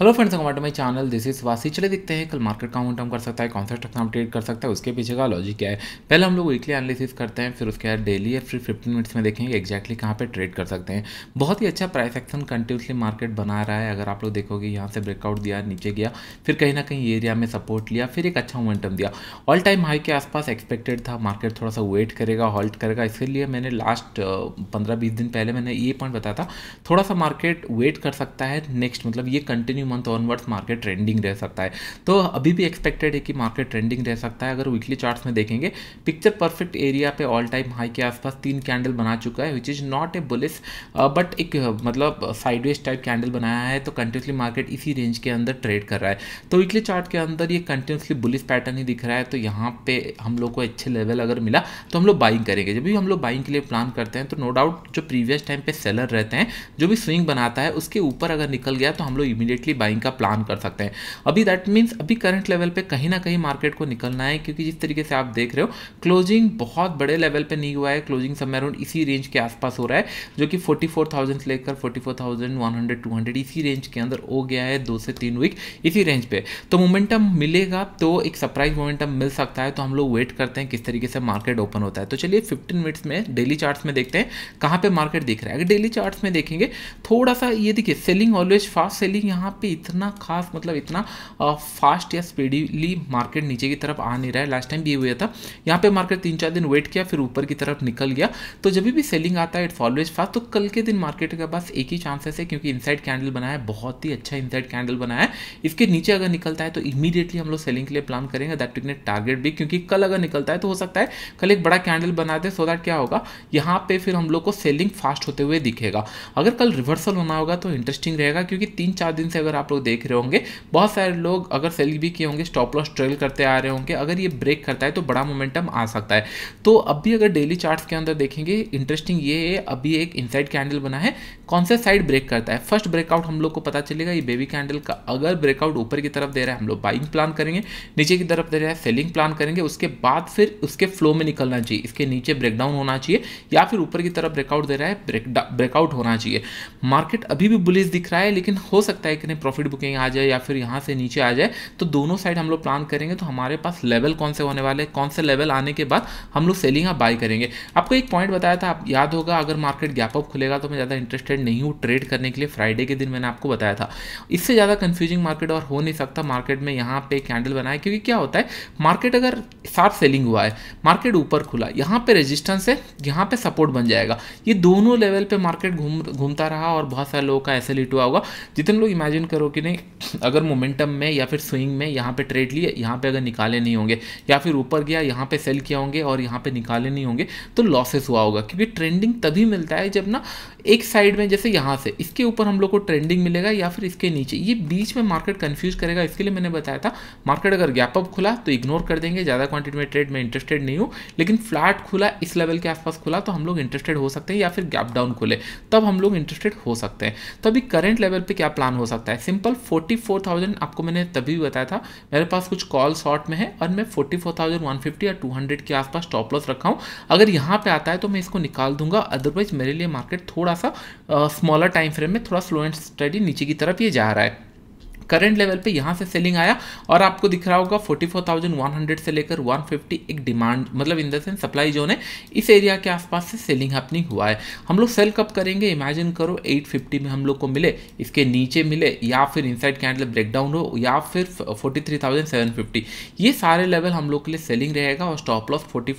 hello friends हमारे my my channel this is वासी चले देखते हैं कल मार्केट काउंट हम कर सकता है कौन सा स्टॉक अपडेट कर सकता है उसके पीछे का लॉजिक क्या है पहले हम लोग वीकली एनालिसिस करते हैं फिर उसके बाद डेली या फिर फिफ्टीन मिनट्स में देखेंगे एक्जैक्टली कहाँ पे ट्रेड कर सकते हैं बहुत ही अच्छा प्राइस एक्शन कंटिन्यूसली मार्केट बना रहा है अगर आप लोग देखोगे यहाँ से ब्रेकआउट दिया नीचे गया फिर कहीं ना कहीं एरिया में सपोर्ट लिया फिर एक अच्छा मोमेंटम दिया ऑल टाइम हाई के आसपास एक्सपेक्टेड था मार्केट थोड़ा सा वेट करेगा हॉल्ट करेगा इसीलिए मैंने लास्ट पंद्रह बीस दिन पहले मैंने ये पॉइंट बताया था थोड़ा सा मार्केट वेट कर सकता है नेक्स्ट मतलब ये continue continue month onwards market trending रह सकता है तो अभी भी एक्सपेक्टेड है कि मार्केट ट्रेंडिंग रह सकता है अगर वीकली चार्ट में देखेंगे पिक्चर परफेक्ट एरिया पे ऑल टाइम हाई के आसपास तीन कैंडल बना चुका है which is not a bullish but एक uh, मतलब साइडवेज टाइप कैंडल बनाया है तो कंटिन्यूसली मार्केट इसी रेंज के अंदर ट्रेड कर रहा है तो वीकली चार्ट के अंदर ये कंटिन्यूसली बुलिस पैटर्न ही दिख रहा है तो यहाँ पे हम लोग को अच्छे लेवल अगर मिला तो हम लोग बाइंग करेंगे जब भी हम लोग बाइंग के लिए प्लान करते हैं तो नो डाउट जो प्रीवियस टाइम पे सेलर रहते हैं जो भी स्विंग बनाता है उसके ऊपर अगर निकल गया तो हम लोग इमीडिएटली की बाइंग का प्लान कर सकते हैं अभी दैट मीन्स अभी करंट लेवल पे कहीं ना कहीं मार्केट को निकलना है क्योंकि जिस तरीके से आप देख रहे हो क्लोजिंग बहुत बड़े लेवल पे नहीं हुआ है क्लोजिंग समय अराउंड इसी रेंज के आसपास हो रहा है जो कि फोर्टी फोर थाउजेंड से लेकर forty four thousand one hundred two hundred इसी रेंज के अंदर हो गया है दो से तीन वीक इसी रेंज पे तो मोमेंटम मिलेगा तो एक सरप्राइज मोमेंटम मिल सकता है तो हम लोग वेट करते हैं किस तरीके से मार्केट ओपन होता है तो चलिए फिफ्टीन मिनट्स में डेली चार्ट में देखते हैं कहाँ पे मार्केट दिख रहा है अगर डेली चार्ट में देखेंगे थोड़ा सा ये देखिए सेलिंग ऑलवेज फास्ट सेलिंग यहाँ पे इतना खास मतलब इतना फास्ट या स्पीडली मार्केट नीचे की तरफ आ नहीं रहा है लास्ट टाइम भी हुआ था यहाँ पे मार्केट तीन चार दिन वेट किया फिर ऊपर की तरफ निकल गया तो जब भी सेलिंग आता है इट्स ऑलवेज फास्ट तो कल के दिन मार्केट के पास एक ही चांसेस है क्योंकि इनसाइड कैंडल बनाया है बहुत ही अच्छा इनसाइड कैंडल बनाया है इसके नीचे अगर निकलता है तो इमीडिएटली हम लोग सेलिंग के लिए प्लान करेंगे दैट टू टारगेट भी क्योंकि कल अगर निकलता है तो हो सकता है कल एक बड़ा कैंडल बना दे सो दैट क्या होगा यहाँ पे फिर हम लोग को सेलिंग फास्ट होते हुए दिखेगा अगर कल रिवर्सल होना होगा तो इंटरेस्टिंग रहेगा क्योंकि तीन चार दिन से अगर पर आप लोग देख रहे होंगे बहुत सारे लोग अगर सेल भी किए होंगे स्टॉप लॉस ट्रेल करते आ रहे होंगे अगर ये ब्रेक करता है तो बड़ा मोमेंटम आ सकता है तो अभी अगर डेली चार्ट के अंदर देखेंगे इंटरेस्टिंग ये है अभी एक इनसाइड कैंडल बना है कौन से साइड ब्रेक करता है फर्स्ट ब्रेकआउट हम लोग को पता चलेगा ये बेबी कैंडल का अगर ब्रेकआउट ऊपर की तरफ दे रहा है हम लोग बाइंग प्लान करेंगे नीचे की तरफ दे रहा है सेलिंग प्लान करेंगे उसके बाद फिर उसके फ्लो में निकलना चाहिए इसके नीचे ब्रेकडाउन होना चाहिए या फिर ऊपर की तरफ ब्रेकआउट दे रहा है ब्रेकआउट होना चाहिए मार्केट अभी भी बुलिस दिख रहा है लेकिन हो सकता है कि नहीं प्रॉफिट बुकिंग आ जाए या फिर यहाँ से नीचे आ जाए तो दोनों साइड हम लोग प्लान करेंगे तो हमारे पास लेवल कौन से होने वाले हैं कौन से लेवल आने के बाद हम लोग सेलिंग या बाई करेंगे आपको एक पॉइंट बताया था आप याद होगा अगर मार्केट गैप अप खुलेगा तो मैं ज़्यादा इंटरेस्टेड इंटरेस्टेड नहीं हूँ ट्रेड करने के लिए फ्राइडे के दिन मैंने आपको बताया था इससे ज़्यादा कन्फ्यूजिंग मार्केट और हो नहीं सकता मार्केट में यहाँ पे कैंडल बनाए क्योंकि क्या होता है मार्केट अगर साफ सेलिंग हुआ है मार्केट ऊपर खुला यहाँ पर रेजिस्टेंस है यहाँ पर सपोर्ट बन जाएगा ये दोनों लेवल पर मार्केट घूम घूमता रहा और बहुत सारे लोगों का ऐसे लिट e हुआ होगा जितने लोग इमेजिन करो कि नहीं अगर मोमेंटम में या फिर स्विंग में यहाँ पे ट्रेड लिए यहाँ पे अगर निकाले नहीं होंगे या फिर ऊपर गया यहाँ पे सेल किया होंगे और यहाँ पे निकाले नहीं होंगे तो लॉसेस हुआ होगा क्योंकि ट्रेंडिंग तभी मिलता है जब ना एक साइड में में जैसे यहाँ से इसके ऊपर हम लोग को ट्रेंडिंग मिलेगा या फिर इसके नीचे ये बीच में मार्केट कन्फ्यूज करेगा इसके लिए मैंने बताया था मार्केट अगर गैप अप खुला तो इग्नोर कर देंगे ज़्यादा क्वांटिटी में ट्रेड में इंटरेस्टेड नहीं हूँ लेकिन फ्लैट खुला इस लेवल के आसपास खुला तो हम लोग इंटरेस्टेड हो सकते हैं या फिर गैप डाउन खुले तब हम लोग इंटरेस्टेड हो सकते हैं तो अभी करंट लेवल पर क्या प्लान हो सकता है सिंपल फोर्टी फोर थाउजेंड आपको मैंने तभी बताया था मेरे पास कुछ कॉल शॉर्ट में है और मैं forty four thousand one fifty या टू हंड्रेड के आसपास टॉप लॉस रखा हूँ अगर यहाँ पे आता है तो मैं इसको निकाल दूंगा अदरवाइज मेरे लिए मार्केट थोड़ा सा स्मॉलर टाइम फ्रेम में थोड़ा स्लो एंड स्टडी नीचे की तरफ ये जा रहा है करंट लेवल पे यहाँ से सेलिंग आया और आपको दिख रहा होगा 44,100 से लेकर 150 एक डिमांड मतलब इन देंस सप्लाई जोन है इस एरिया के आसपास से सेलिंग हैपनिंग हुआ है हम लोग सेल कब करेंगे इमेजिन करो 850 में हम लोग को मिले इसके नीचे मिले या फिर इनसाइड कैंडल ब्रेकडाउन हो या फिर 43,750 ये सारे लेवल हम लोग के लिए सेलिंग रहेगा और स्टॉप लॉस फोर्टी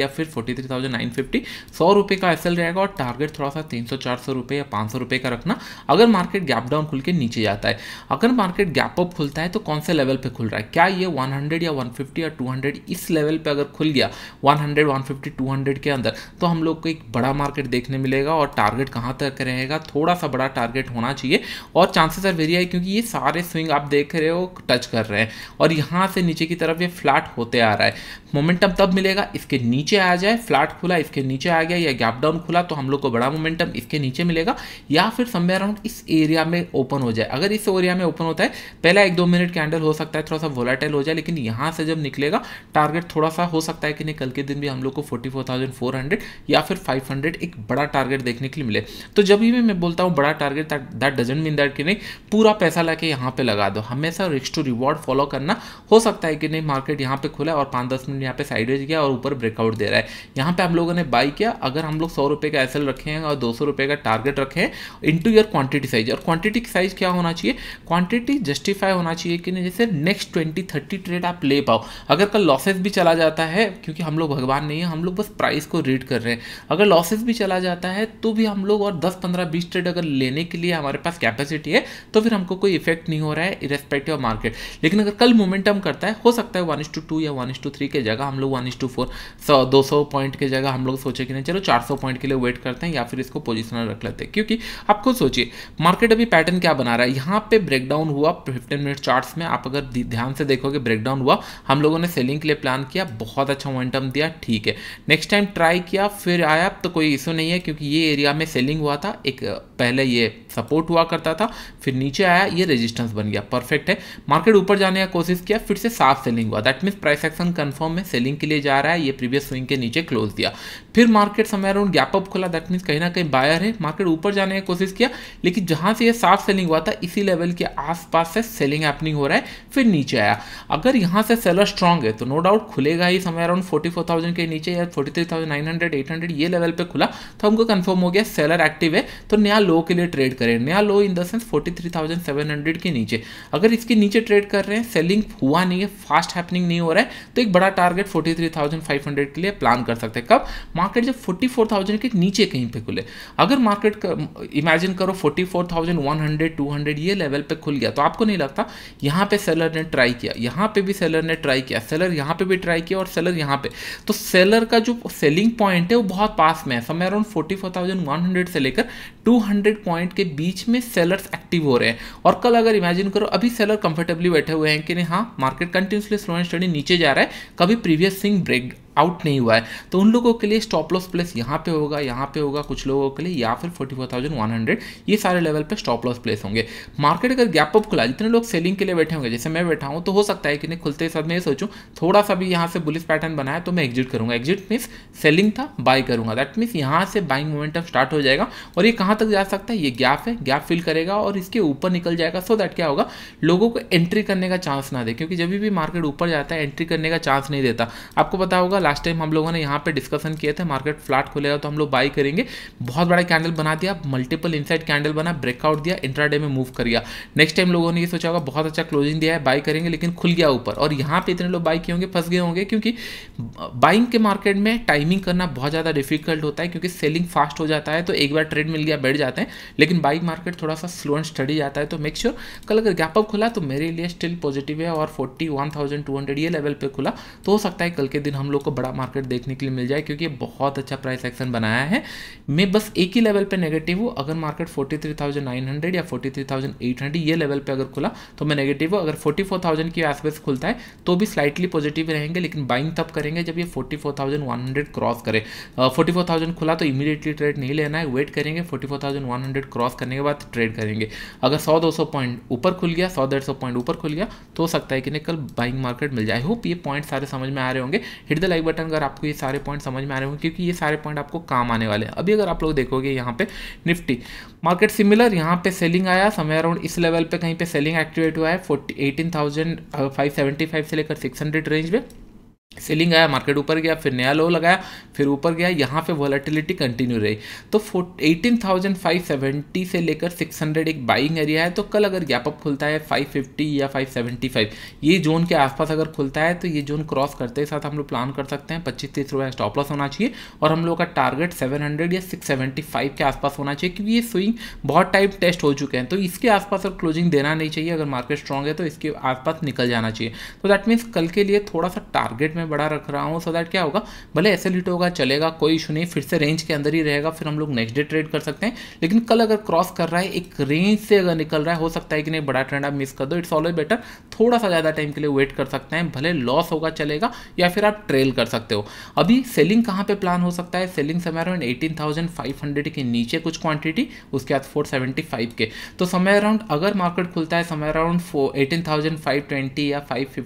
या फिर फोर्टी थ्री का एसएल रहेगा और टारगेट थोड़ा सा तीन सौ रुपये या पाँच का रखना अगर मार्केट गैप डाउन खुल के नीचे जाता है अगर मार्केट गैप अप खुलता है तो कौन से लेवल पे खुल रहा है क्या ये 100 या 150 या 200 इस लेवल पे अगर खुल गया 100 150 200 के अंदर तो हम लोग को एक बड़ा मार्केट देखने मिलेगा और टारगेट कहाँ तक रहेगा थोड़ा सा बड़ा टारगेट होना चाहिए और चांसेस आर वेरी हाई क्योंकि ये सारे स्विंग आप देख रहे हो टच कर रहे हैं और यहाँ से नीचे की तरफ ये फ्लैट होते आ रहा है मोमेंटम तब मिलेगा इसके नीचे आ जाए फ्लैट खुला इसके नीचे आ गया या गैप डाउन खुला तो हम लोग को बड़ा मोमेंटम इसके नीचे मिलेगा या फिर समय अराउंड इस एरिया में ओपन हो जाए अगर इस एरिया में ओपन हो होता है पहला एक दो मिनट कैंडल हो सकता है थोड़ा सा वोलाटाइल हो जाए लेकिन यहाँ से जब निकलेगा टारगेट थोड़ा सा हो सकता है कि नहीं कल के दिन भी हम लोग को फोर्टी या फिर फाइव एक बड़ा टारगेट देखने के लिए मिले तो जब भी मैं बोलता हूँ बड़ा target that doesn't mean that कि नहीं पूरा पैसा ला के यहाँ लगा दो हमेशा रिक्स टू रिवॉर्ड फॉलो करना हो सकता है कि नहीं मार्केट यहाँ पर खुला और पाँच दस मिनट यहाँ पे साइडवेज गया और ऊपर ब्रेकआउट दे रहा है यहाँ पे हम लोगों ने बाई किया अगर हम लोग सौ रुपये का एसएल रखे हैं और दो सौ रुपये का टारगेट रखे हैं इनटू योर क्वांटिटी साइज और क्वांटिटी साइज क्या होना चाहिए क्वांटिटी प्रॉफिटेबिलिटी जस्टिफाई होना चाहिए कि नहीं जैसे नेक्स्ट ट्वेंटी थर्टी ट्रेड आप ले पाओ अगर कल लॉसेस भी चला जाता है क्योंकि हम लोग भगवान नहीं है हम लोग बस प्राइस को रीड कर रहे हैं अगर लॉसेस भी चला जाता है तो भी हम लोग और दस पंद्रह बीस ट्रेड अगर लेने के लिए हमारे पास कैपेसिटी है तो फिर हमको कोई इफेक्ट नहीं हो रहा है इरेस्पेक्टिव ऑफ मार्केट लेकिन अगर कल मोमेंटम करता है हो सकता है वन इस टू टू या वन इस टू थ्री के जगह हम लोग वन इस टू फोर सौ दो सौ पॉइंट के जगह हम लोग सोचे कि नहीं चलो चार सौ पॉइंट के लिए वेट करते हैं या फिर इसको पोजिशनल रख लेते हैं क्योंकि आप खुद सोचिए मार्केट अभी पैटर्न क्या बना रहा है यहाँ पे ब्रेकडाउन हुआ फिफ्टीन मिनट चार्ट्स में आप अगर ध्यान से देखोगे ब्रेकडाउन हुआ हम लोगों ने सेलिंग के लिए प्लान किया बहुत अच्छा मोमेंटम दिया ठीक है नेक्स्ट टाइम ट्राई किया फिर आया तो कोई इशू नहीं है क्योंकि ये एरिया में सेलिंग हुआ था एक पहले ये सपोर्ट हुआ करता था फिर नीचे आया ये रेजिस्टेंस बन गया परफेक्ट है मार्केट ऊपर जाने का कोशिश किया फिर से साफ सेलिंग हुआ that means price action confirm में सेलिंग के लिए जा रहा है ये प्रीवियस स्विंग के नीचे क्लोज दिया फिर मार्केट समय अराउंड गैप अप खुला दैट मीन्स कहीं ना कहीं बायर है मार्केट ऊपर जाने का कोशिश किया लेकिन जहां से ये साफ सेलिंग हुआ था इसी लेवल के आसपास से सेलिंग हैपनिंग हो रहा है फिर नीचे आया अगर यहाँ से सेलर स्ट्रांग है तो नो डाउट खुलेगा ही समय अराउंड फोर्टी फोर थाउजेंड के नीचे या forty three thousand nine hundred eight hundred ये लेवल पे खुला तो हमको कन्फर्म हो गया सेलर एक्टिव है तो नया लो के लिए ट्रेड करें नया लो इन द सेंस 43,700 के नीचे अगर इसके नीचे ट्रेड कर रहे हैं सेलिंग हुआ नहीं है फास्ट हैपनिंग नहीं हो रहा है तो एक बड़ा टारगेट 43,500 के लिए प्लान कर सकते हैं कब मार्केट जब 44,000 के नीचे कहीं पे खुले अगर मार्केट इमेजिन करो 44,100 200 ये लेवल पे खुल गया तो आपको नहीं लगता यहां पे सेलर ने ट्राई किया यहां पे भी सेलर ने ट्राई किया सेलर यहां पे भी ट्राई किया और सेलर यहां पे तो सेलर का जो सेलिंग पॉइंट है वो बहुत पास में है समय अराउंड फोर्टी से लेकर टू पॉइंट के बीच में सेलर्स एक्टिव हो रहे हैं और कल अगर इमेजिन करो अभी सेलर कंफर्टेबली बैठे हुए हैं कि नहीं हाँ market continuously slow and steady नीचे जा रहा है कभी प्रीवियस थिंग ब्रेक आउट नहीं हुआ है तो उन लोगों के लिए स्टॉप लॉस प्लेस यहाँ पे होगा यहाँ पे होगा कुछ लोगों के लिए या फिर 44,100 ये सारे लेवल पे स्टॉप लॉस प्लेस होंगे मार्केट अगर गैप अप खुला जितने लोग सेलिंग के लिए बैठे होंगे जैसे मैं बैठा हूँ तो हो सकता है कि नहीं खुलते साथ मैं ये सोचूँ थोड़ा सा भी यहाँ से बुलिस पैटर्न बनाया तो मैं एग्जिट करूँगा एग्जिट मीन्स सेलिंग था बाय करूँगा दैट मीन्स यहाँ से बाइंग मोमेंटम स्टार्ट हो जाएगा और ये कहाँ तक जा सकता है ये गैप है गैप फिल करेगा और इसके ऊपर निकल जाएगा सो दैट क्या होगा लोगों को एंट्री करने का चांस ना दे क्योंकि जब भी मार्केट ऊपर जाता है एंट्री करने का चांस नहीं देता आपको पता होगा लास्ट टाइम हम लोगों ने यहाँ पे डिस्कशन किया था मार्केट फ्लैट खुलेगा तो हम लोग बाई करेंगे बहुत बड़ा कैंडल बना दिया मल्टीपल इनसाइड कैंडल बना ब्रेकआउट दिया इंट्राडे में मूव कर गया नेक्स्ट टाइम लोगों ने ये सोचा होगा बहुत अच्छा क्लोजिंग दिया है बाई करेंगे लेकिन खुल गया ऊपर और यहाँ पर इतने लोग बाई किए होंगे फंस गए होंगे क्योंकि बाइंग के मार्केट में टाइमिंग करना बहुत ज़्यादा डिफिकल्ट होता है क्योंकि सेलिंग फास्ट हो जाता है तो एक बार ट्रेड मिल गया बैठ जाते हैं लेकिन बाइक मार्केट थोड़ा सा स्लो एंड स्टडी जाता है तो मेक श्योर कल अगर गैप अप खुला तो मेरे लिए स्टिल पॉजिटिव है और forty one thousand two hundred ये लेवल पे खुला तो हो सकता है कल के दिन हम लोग को बड़ा मार्केट देखने के लिए मिल जाए क्योंकि बहुत अच्छा प्राइस एक्शन बनाया है मैं बस एक ही लेवल पर नेगेटिव हूँ अगर मार्केट फोर्टी या फोर्टी ये लेवल पर अगर खुला तो मैं नेगेटिव हूँ अगर फोर्टी के आसपास खुलता है तो भी स्लाइटली पॉजिटिव रहेंगे लेकिन बाइंग तब करेंगे जब ये फोर्टी क्रॉस करे फोर्टी खुला तो इमीडिएटली ट्रेड नहीं लेना है वेट करेंगे फोर्टी क्रॉस करने के बाद ट्रेड करेंगे अगर 100-200 पॉइंट ऊपर खुल गया 100-150 पॉइंट ऊपर खुल गया तो हो सकता है कि निकल बाइंग मार्केट मिल जाए होप ये पॉइंट सारे समझ में आ रहे होंगे hit the like like button अगर आपको ये सारे पॉइंट समझ में आ रहे होंगे क्योंकि ये सारे पॉइंट आपको काम आने वाले हैं अभी अगर आप लोग देखोगे यहाँ पे निफ्टी मार्केट सिमिलर यहाँ पे सेलिंग आया समय अराउंड इस लेवल पे कहीं पे सेलिंग एक्टिवेट हुआ है forty eighteen thousand five seventy five से लेकर सिक्स हंड्रेड रेंज में सेलिंग आया मार्केट ऊपर गया फिर नया लो लगाया फिर ऊपर गया यहाँ पे वॉलेटिलिटी कंटिन्यू रही तो एटीन थाउजेंड फाइव सेवेंटी से लेकर सिक्स हंड्रेड एक बाइंग एरिया है तो कल अगर गैप अप खुलता है फाइव फिफ्टी या फाइव सेवेंटी फाइव ये जोन के आसपास अगर खुलता है तो ये जोन क्रॉस करते ही साथ हम लोग प्लान कर सकते हैं पच्चीस तीस रुपये स्टॉप लॉस होना चाहिए और हम लोग का टारगेट सेवन हंड्रेड या सिक्स सेवेंटी फाइव के आसपास होना चाहिए क्योंकि ये स्विंग बहुत टाइम टेस्ट हो चुके हैं तो इसके आसपास अगर क्लोजिंग देना नहीं चाहिए अगर मार्केट स्ट्रॉग है तो इसके आसपास निकल जाना चाहिए तो दैट मीन्स कल के लिए थोड़ा सा टारगेट में मैं बड़ा रख रहा हूँ सो दैट क्या होगा भले ऐसे लिट होगा चलेगा कोई इशू नहीं फिर से रेंज के अंदर ही रहेगा फिर हम लोग नेक्स्ट डे ट्रेड कर सकते हैं लेकिन कल अगर क्रॉस कर रहा है एक रेंज से अगर निकल रहा है हो सकता है कि नहीं बड़ा ट्रेंड आप मिस कर दो इट्स ऑलवेज बेटर थोड़ा सा ज़्यादा टाइम के लिए वेट कर सकते हैं भले लॉस होगा चलेगा या फिर आप ट्रेल कर सकते हो अभी सेलिंग कहाँ पर प्लान हो सकता है सेलिंग समय अराउंड एटीन के नीचे कुछ क्वांटिटी उसके बाद फोर के तो समय अराउंड अगर मार्केट खुलता है समय अराउंड एटीन या फाइव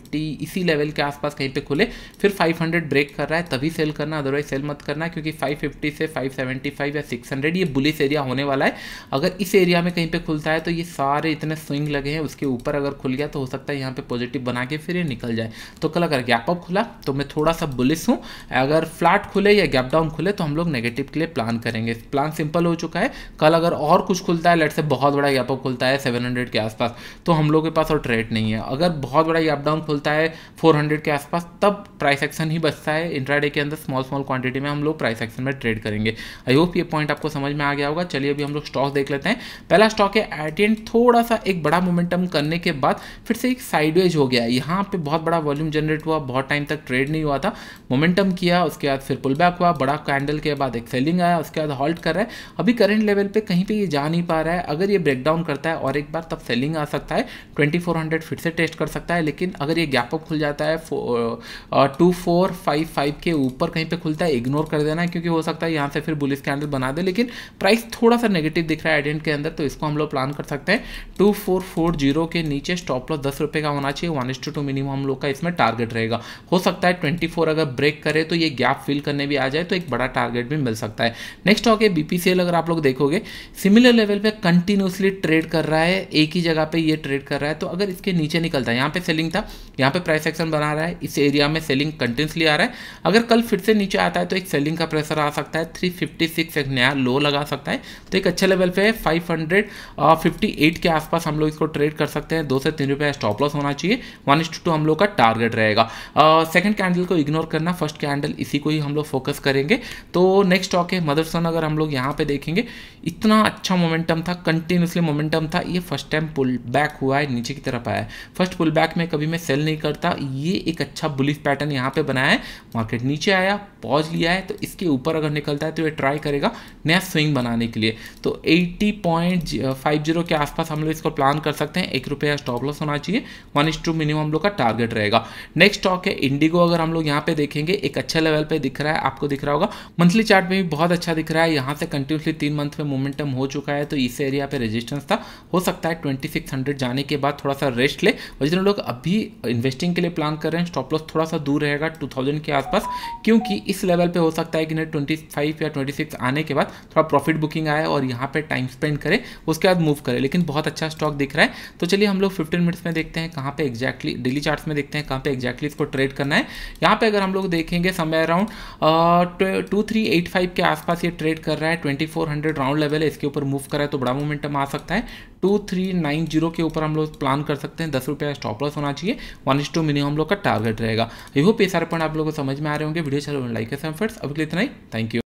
इसी लेवल के आसपास कहीं पे खुले फिर 500 ब्रेक कर रहा है तभी सेल करना अदरवाइज सेल मत करना क्योंकि 550 से 575 या 600 ये बुलिस एरिया होने वाला है अगर इस एरिया में कहीं पे खुलता है तो ये सारे इतने स्विंग लगे हैं उसके ऊपर अगर खुल गया तो हो सकता है यहाँ पे पॉजिटिव बना के फिर ये निकल जाए तो कल अगर गैप अप खुला तो मैं थोड़ा सा बुलिस हूँ अगर फ्लैट खुले या गैप डाउन खुले तो हम लोग नेगेटिव के लिए प्लान करेंगे प्लान सिंपल हो चुका है कल अगर और कुछ खुलता है लेट से बहुत बड़ा गैप अप खुलता है सेवन के आसपास तो हम लोग के पास और ट्रेड नहीं है अगर बहुत बड़ा गैप डाउन खुलता है फोर के आसपास तब प्राइस एक्शन ही बचता है इंट्राडे के अंदर स्मॉल स्मॉल क्वांटिटी में हम लोग प्राइस एक्शन में ट्रेड करेंगे आई होप ये पॉइंट आपको समझ में आ गया होगा चलिए अभी हम लोग स्टॉक देख लेते हैं पहला स्टॉक है एट एंड थोड़ा सा एक बड़ा मोमेंटम करने के बाद फिर से एक साइडवेज हो गया यहाँ पर बहुत बड़ा वॉल्यूम जनरेट हुआ बहुत टाइम तक ट्रेड नहीं हुआ था मोमेंटम किया उसके बाद फिर पुल बैक हुआ बड़ा कैंडल के बाद एक सेलिंग आया उसके बाद हॉल्ट कर रहा है अभी करेंट लेवल पर कहीं पर ये जा नहीं पा रहा है अगर ये ब्रेकडाउन करता है और एक बार तब सेलिंग आ सकता है ट्वेंटी फिर से टेस्ट कर सकता है लेकिन अगर ये गैप अप खुल जाता है टू फोर फाइव फाइव के ऊपर कहीं पे खुलता है इग्नोर कर देना है क्योंकि हो सकता है यहाँ से फिर बुलिस कैंडल बना दे लेकिन प्राइस थोड़ा सा नेगेटिव दिख रहा है एडेंट के अंदर तो इसको हम लोग प्लान कर सकते हैं टू फोर फोर जीरो के नीचे स्टॉप लॉस दस रुपये का होना चाहिए वन टू टू मिनिमम हम लोग का इसमें टारगेट रहेगा हो सकता है ट्वेंटी फोर अगर ब्रेक करे तो ये गैप फिल करने भी आ जाए तो एक बड़ा टारगेट भी मिल सकता है नेक्स्ट स्टॉक है बीपीसीएल अगर आप लोग देखोगे सिमिलर लेवल पर कंटिन्यूसली ट्रेड कर रहा है एक ही जगह पर ये ट्रेड कर रहा है तो अगर इसके नीचे निकलता है यहाँ पर सेलिंग था यहाँ पे प्राइस एक्शन बना रहा है इस एरिया में सेलिंग सेलिंग कंटिन्यूसली आ रहा है अगर कल फिर से नीचे आता है तो एक सेलिंग का प्रेशर आ सकता है 356 एक नया लो लगा सकता है तो एक अच्छे लेवल पे 558 के आसपास हम लोग इसको ट्रेड कर सकते हैं दो से तीन रुपये स्टॉप लॉस होना चाहिए वन हम लोग का टारगेट रहेगा सेकेंड कैंडल को इग्नोर करना फर्स्ट कैंडल इसी को ही हम लोग फोकस करेंगे तो नेक्स्ट स्टॉक है मदरसन अगर हम लोग यहाँ पे देखेंगे इतना अच्छा मोमेंटम था कंटिन्यूसली मोमेंटम था ये फर्स्ट टाइम पुल बैक हुआ है नीचे की तरफ आया है फर्स्ट पुल बैक में कभी मैं सेल नहीं करता ये एक अच्छा बुलिस पैटर्न पैटर्न यहाँ पे बनाया है मार्केट नीचे आया पॉज लिया है तो इसके ऊपर अगर निकलता है तो ये ट्राई करेगा नया स्विंग बनाने के लिए तो 80.50 के आसपास हम लोग इसको प्लान कर सकते हैं एक रुपया स्टॉप लॉस होना चाहिए वन इस टू मिनिमम हम लोग का टारगेट रहेगा नेक्स्ट स्टॉक है इंडिगो अगर हम लोग यहाँ पे देखेंगे एक अच्छे लेवल पर दिख रहा है आपको दिख रहा होगा मंथली चार्ट में भी बहुत अच्छा दिख रहा है यहाँ से कंटिन्यूसली तीन मंथ में मोमेंटम हो चुका है तो इस एरिया पे रेजिस्टेंस था हो सकता है ट्वेंटी जाने के बाद थोड़ा सा रेस्ट ले और जितने लोग अभी इन्वेस्टिंग के लिए प्लान कर रहे हैं स्टॉप लॉस थोड़ा सा दूर जरूर रहेगा 2000 के आसपास क्योंकि इस लेवल पे हो सकता है कि इन्हें 25 या 26 आने के बाद थोड़ा प्रॉफिट बुकिंग आए और यहाँ पे टाइम स्पेंड करें उसके बाद मूव करें लेकिन बहुत अच्छा स्टॉक दिख रहा है तो चलिए हम लोग फिफ्टीन मिनट्स में देखते हैं कहाँ पर एक्जैक्टली डेली चार्ट में देखते हैं कहाँ पर एक्जैक्टली इसको ट्रेड करना है यहाँ पर अगर हम लोग देखेंगे समय अराउंड टू के आसपास ये ट्रेड कर रहा है ट्वेंटी राउंड लेवल है इसके ऊपर मूव करा है तो बड़ा मोमेंटम आ सकता है टू थ्री नाइन जीरो के ऊपर हम लोग प्लान कर सकते हैं दस रुपया स्टॉप लॉस होना चाहिए वन इस टू मिनिमम हम लोग का टारगेट रहेगा आई होप सारे पॉइंट आप लोगों को समझ में आ रहे होंगे वीडियो चलो लाइक है सर फ्रेंड्स अभी इतना ही थैंक यू